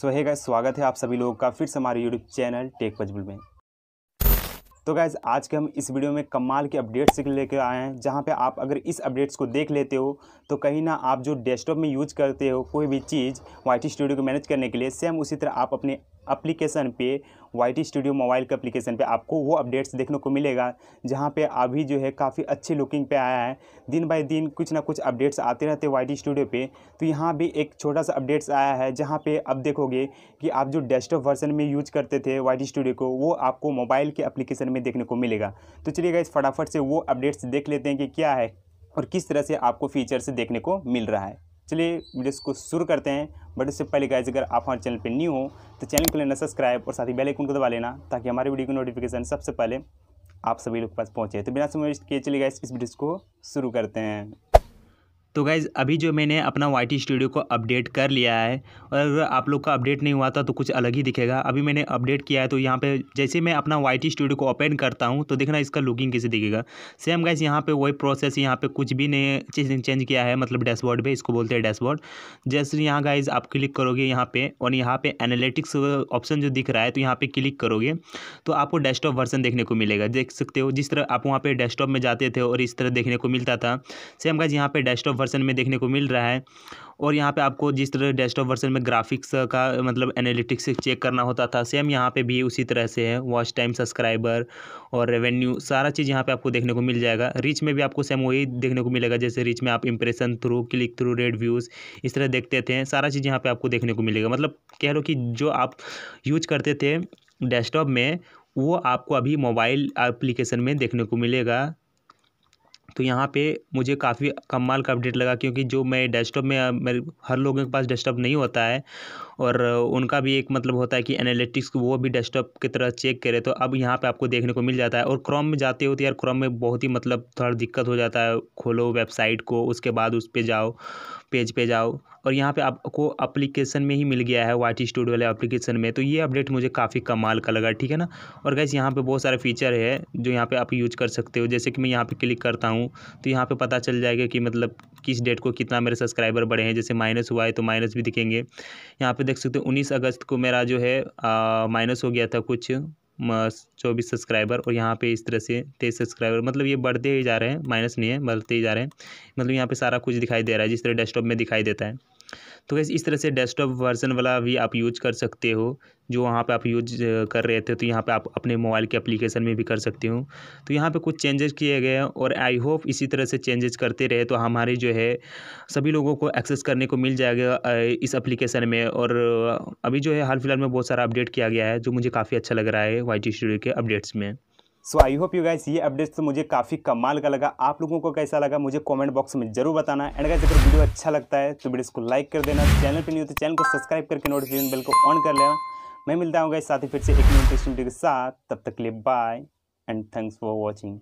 सो है गाइज स्वागत है आप सभी लोगों का फिर से हमारे यूट्यूब चैनल टेक पजबुल में तो गाइज आज के हम इस वीडियो में कमाल के अपडेट्स लेकर आए हैं जहाँ पे आप अगर इस अपडेट्स को देख लेते हो तो कहीं ना आप जो डेस्कटॉप में यूज करते हो कोई भी चीज़ वाई स्टूडियो को मैनेज करने के लिए सेम उसी तरह आप अपने अप्लीकेशन पे वाई टी स्टूडियो मोबाइल के अप्लीकेशन पे आपको वो अपडेट्स देखने को मिलेगा जहाँ पे अभी जो है काफ़ी अच्छी लुकिंग पे आया है दिन बाय दिन कुछ ना कुछ अपडेट्स आते रहते वाई टी स्टूडियो पर तो यहाँ भी एक छोटा सा अपडेट्स आया है जहाँ पे अब देखोगे कि आप जो डेस्कटॉप वर्जन में यूज करते थे वाई टी स्टूडियो को वो आपको मोबाइल के अप्लीकेशन में देखने को मिलेगा तो चलिएगा इस फटाफट से वो अपडेट्स देख लेते हैं कि क्या है और किस तरह से आपको फीचर्स देखने को मिल रहा है चलिए वीडियोस को शुरू करते हैं बट इससे पहले गाइज अगर आप हमारे चैनल पर न्यू हो तो चैनल को लेना सब्सक्राइब और साथ ही बेलाइकन को दबा लेना ताकि हमारे वीडियो की नोटिफिकेशन सबसे पहले आप सभी लोग के पास पहुँचे तो बिना समय वेस्ट किए चलिए गाइज इस वीडियोज़ को शुरू करते हैं तो गाइज़ अभी जो मैंने अपना वाई स्टूडियो को अपडेट कर लिया है और अगर आप लोग का अपडेट नहीं हुआ था तो कुछ अलग ही दिखेगा अभी मैंने अपडेट किया है तो यहाँ पे जैसे मैं अपना वाई स्टूडियो को ओपन करता हूँ तो देखना इसका लुकिंग कैसे दिखेगा सेम गाइज यहाँ पे वही प्रोसेस यहाँ पे कुछ भी नहीं चेंज किया है मतलब डैशबोर्ड पर इसको बोलते हैं डैशबोर्ड जैसे यहाँ गाइज आप क्लिक करोगे यहाँ पर और यहाँ पर एनालिटिक्स ऑप्शन जो दिख रहा है तो यहाँ पर क्लिक करोगे तो आपको डेस्कटॉप वर्जन देखने को मिलेगा देख सकते हो जिस तरह आप वहाँ पर डेस्कटॉप में जाते थे और इस तरह देखने को मिलता था सेम गाइज यहाँ पर डेस्कटॉप वर्सन में देखने को मिल रहा है और यहाँ पे आपको जिस तरह डेस्कटॉप वर्सन में ग्राफिक्स का मतलब एनालिटिक्स चेक करना होता था सेम यहाँ पे भी उसी तरह से है वॉच टाइम सब्सक्राइबर और रेवेन्यू सारा चीज़ यहाँ पे आपको देखने को मिल जाएगा रिच में भी आपको सेम वही देखने को मिलेगा जैसे रिच में आप impression through click through rate views इस तरह देखते थे सारा चीज़ यहाँ पर आपको देखने को मिलेगा मतलब कह लो कि जो आप यूज करते थे डेस्कटॉप में वो आपको अभी मोबाइल एप्लीकेशन में देखने को मिलेगा तो यहाँ पे मुझे काफ़ी कमाल का अपडेट लगा क्योंकि जो मैं डेस्कटॉप में मेरे हर लोगों के पास डेस्कटॉप नहीं होता है और उनका भी एक मतलब होता है कि एनालिटिक्स वो भी डेस्कटॉप की तरह चेक करे तो अब यहाँ पे आपको देखने को मिल जाता है और क्रोम में जाते हो तो यार क्रोम में बहुत ही मतलब थोड़ा दिक्कत हो जाता है खोलो वेबसाइट को उसके बाद उस पर जाओ पेज पे जाओ और यहाँ पे आपको अप्लीकेशन में ही मिल गया है वाई स्टूडियो वाले अप्लीकेशन में तो ये अपडेट मुझे काफ़ी कमाल का लगा ठीक है ना और गैस यहाँ पे बहुत सारे फीचर है जो यहाँ पे आप यूज कर सकते हो जैसे कि मैं यहाँ पे क्लिक करता हूँ तो यहाँ पे पता चल जाएगा कि मतलब किस डेट को कितना मेरे सब्सक्राइबर बढ़े हैं जैसे माइनस हुआ है तो माइनस भी दिखेंगे यहाँ पे देख सकते हो उन्नीस अगस्त को मेरा जो है माइनस हो गया था कुछ चौबीस सब्सक्राइबर और यहाँ पे इस तरह से तेईस सब्सक्राइबर मतलब ये बढ़ते ही जा रहे हैं माइनस नहीं है बढ़ते ही जा रहे हैं मतलब यहाँ पे सारा कुछ दिखाई दे रहा है जिस तरह डेस्कटॉप में दिखाई देता है तो गैस इस तरह से डेस्कटॉप वर्जन वाला भी आप यूज कर सकते हो जो वहाँ पे आप यूज कर रहे थे तो यहाँ पे आप अपने मोबाइल के एप्लीकेशन में भी कर सकते हो तो यहाँ पे कुछ चेंजेस किए गए हैं और आई होप इसी तरह से चेंजेस करते रहे तो हमारे जो है सभी लोगों को एक्सेस करने को मिल जाएगा इस एप्लीकेशन में और अभी जो है हाल फिलहाल में बहुत सारा अपडेट किया गया है जो मुझे काफ़ी अच्छा लग रहा है वाई स्टूडियो के अपडेट्स में so I hope you guys ये अपडेट्स तो मुझे काफ़ी कमाल का लगा आप लोगों को कैसा लगा मुझे कमेंट बॉक्स में जरूर बताना एंड गाइस अगर वीडियो अच्छा लगता है तो वीडियो को लाइक कर देना चैनल पे नहीं हो तो चैनल को सब्सक्राइब करके नोटिफिकेशन बेल को ऑन कर लेना मैं मिलता हूँ गाइस साथ ही फिर से एक इंटरेस्टिंग वीडियो के साथ तब तक के लिए bye and thanks for watching